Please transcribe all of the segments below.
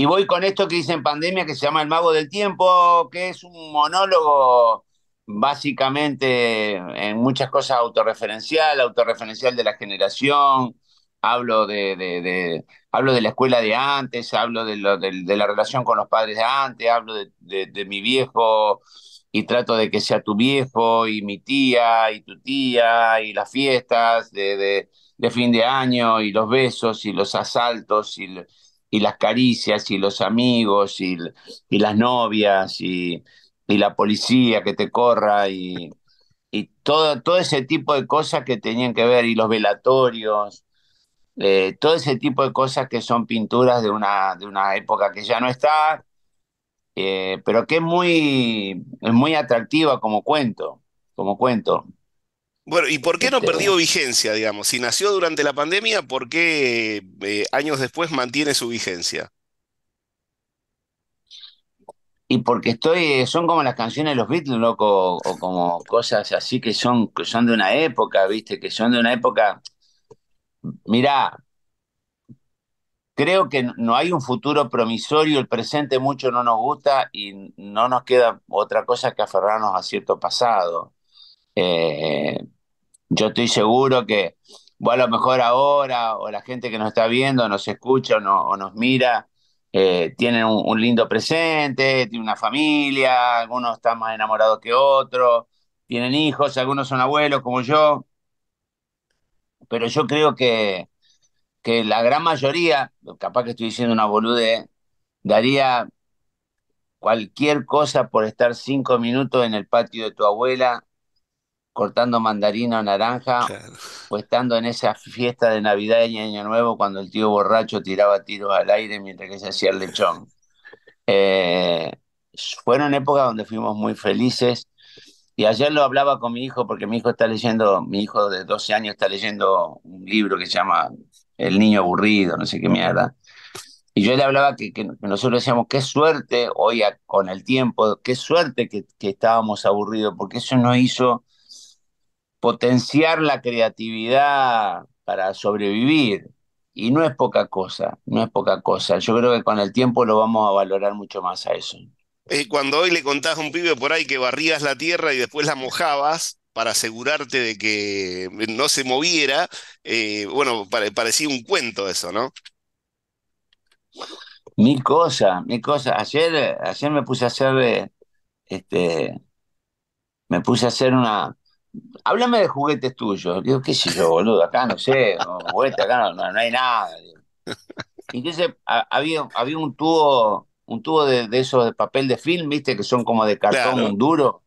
Y voy con esto que hice en pandemia que se llama El Mago del Tiempo, que es un monólogo básicamente en muchas cosas autorreferencial, autorreferencial de la generación, hablo de, hablo de la escuela de antes, hablo de, la relación con los padres de antes, hablo de, mi viejo y trato de que sea tu viejo y mi tía y tu tía y las fiestas de, fin de año y los besos y los asaltos y, y las caricias y los amigos y, y las novias y, y, la policía que te corra y, y, todo, todo ese tipo de cosas que tenían que ver y los velatorios, eh, todo ese tipo de cosas que son pinturas de una, de una época que ya no está, eh, pero que es muy, es muy atractiva como cuento, como cuento. Bueno, ¿y por qué no este, perdió eh. vigencia, digamos? Si nació durante la pandemia, ¿por qué eh, años después mantiene su vigencia? Y porque estoy, eh, son como las canciones de los Beatles, loco, o como cosas así que son, que son de una época, viste, que son de una época. Mirá, creo que no hay un futuro promisorio, el presente mucho no nos gusta y no nos queda otra cosa que aferrarnos a cierto pasado. Eh, yo estoy seguro que vos a lo mejor ahora o la gente que nos está viendo, nos escucha o, nos mira, eh, tienen un, lindo presente, tiene una familia, algunos están más enamorados que otros, tienen hijos, algunos son abuelos como yo, pero yo creo que, que la gran mayoría, capaz que estoy diciendo una bolude, daría cualquier cosa por estar cinco minutos en el patio de tu abuela cortando mandarina o naranja, o estando en esa fiesta de Navidad y Año Nuevo cuando el tío borracho tiraba tiros al aire mientras que se hacía el lechón. Eh, fueron épocas donde fuimos muy felices. Y ayer lo hablaba con mi hijo, porque mi hijo está leyendo, mi hijo de 12 años está leyendo un libro que se llama El niño aburrido, no sé qué mierda. Y yo le hablaba que, nosotros decíamos, qué suerte, hoy con el tiempo, qué suerte que, estábamos aburridos, porque eso nos hizo potenciar la creatividad para sobrevivir. Y no es poca cosa, no es poca cosa. Yo creo que con el tiempo lo vamos a valorar mucho más a eso. cuando hoy le contás a un pibe por ahí que barrías la tierra y después la mojabas para asegurarte de que no se moviera, eh, bueno, parecía un cuento eso, ¿no? Mi cosa, mi cosa. Ayer, ayer me puse a hacer, eh, este, me puse a hacer una, háblame de juguetes tuyos. Digo, qué sé yo, boludo, acá no sé, acá no, hay nada. Y entonces había, había un tubo, un tubo de, de, esos de papel de film, viste, que son como de cartón duro.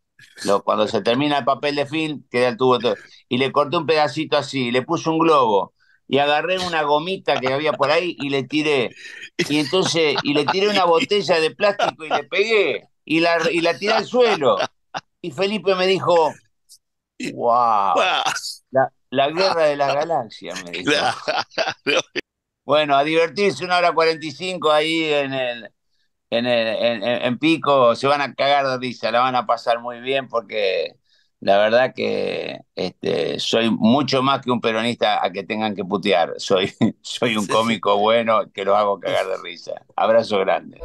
cuando se termina el papel de film, queda el tubo todo. Y le corté un pedacito así, le puse un globo y agarré una gomita que había por ahí y le tiré. Y entonces, y le tiré una botella de plástico y le pegué y y la tiré al suelo. Y Felipe me dijo, ¡Wow! La, guerra de la galaxia. me Bueno, a divertirse una hora 45 ahí en el, en, el, Pico, se van a cagar de risa, la van a pasar muy bien porque la verdad que este, soy mucho más que un peronista a que tengan que putear. Soy, soy un cómico bueno que los hago cagar de risa. Abrazo grande.